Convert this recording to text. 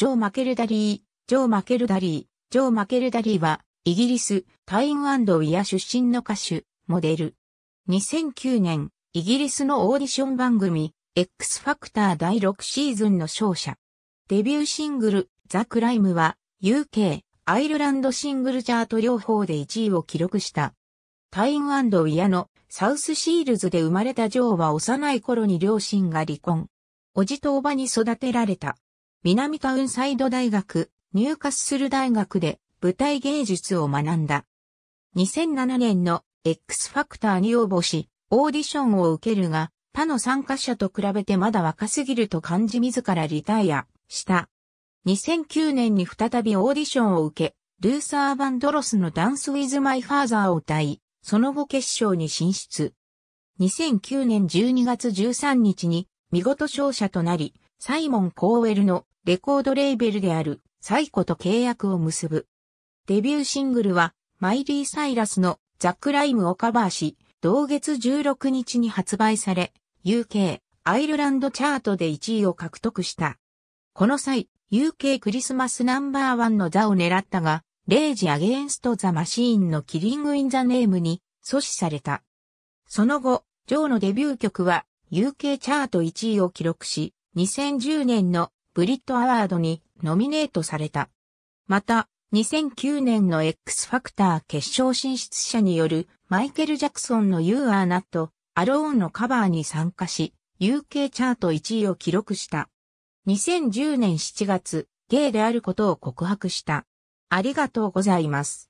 ジョー・マケルダリー、ジョー・マケルダリー、ジョー・マケルダリーは、イギリス、タインウィア出身の歌手、モデル。2009年、イギリスのオーディション番組、X ファクター第6シーズンの勝者。デビューシングル、ザ・クライムは、UK、アイルランドシングルチャート両方で1位を記録した。タインウィアのサウスシールズで生まれたジョーは幼い頃に両親が離婚。おじとおばに育てられた。南タウンサイド大学、ニューカッスル大学で舞台芸術を学んだ。2007年の X ファクターに応募し、オーディションを受けるが、他の参加者と比べてまだ若すぎると感じ自らリタイアした。2009年に再びオーディションを受け、ルーサー・バンドロスのダンス・ウィズ・マイ・ファーザーを歌い、その後決勝に進出。2009年12月13日に見事勝者となり、サイモン・コーウェルのレコードレーベルであるサイコと契約を結ぶ。デビューシングルはマイリー・サイラスのザ・クライムをカバーし、同月16日に発売され、UK、アイルランドチャートで1位を獲得した。この際、UK クリスマスナンバーワンの座を狙ったが、レイジ・アゲンスト・ザ・マシーンのキリング・イン・ザ・ネームに阻止された。その後、ジョーのデビュー曲は UK チャート1位を記録し、2010年のブリットアワードにノミネートされた。また、2009年の X ファクター決勝進出者によるマイケル・ジャクソンの You Are Not Alone のカバーに参加し、UK チャート1位を記録した。2010年7月、ゲイであることを告白した。ありがとうございます。